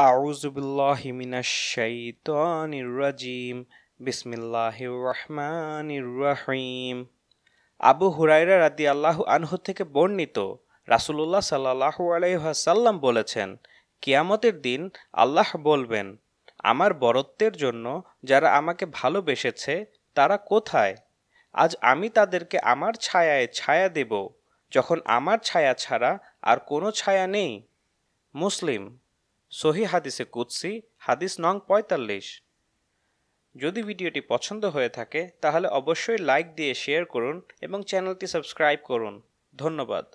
أعوذ بالله আবু হুরাইরা রাদি আল্লাহ আনহু থেকে বর্ণিত রাসুলুল্লাহ সাল্লাহ আলাইহাসাল্লাম বলেছেন কিয়ামতের দিন আল্লাহ বলবেন আমার বরত্বের জন্য যারা আমাকে ভালোবেসেছে তারা কোথায় আজ আমি তাদেরকে আমার ছায়ায় ছায়া দেব যখন আমার ছায়া ছাড়া আর কোনো ছায়া নেই মুসলিম সহি হাদিসে কুৎসি হাদিস নং পঁয়তাল্লিশ যদি ভিডিওটি পছন্দ হয়ে থাকে তাহলে অবশ্যই লাইক দিয়ে শেয়ার করুন এবং চ্যানেলটি সাবস্ক্রাইব করুন ধন্যবাদ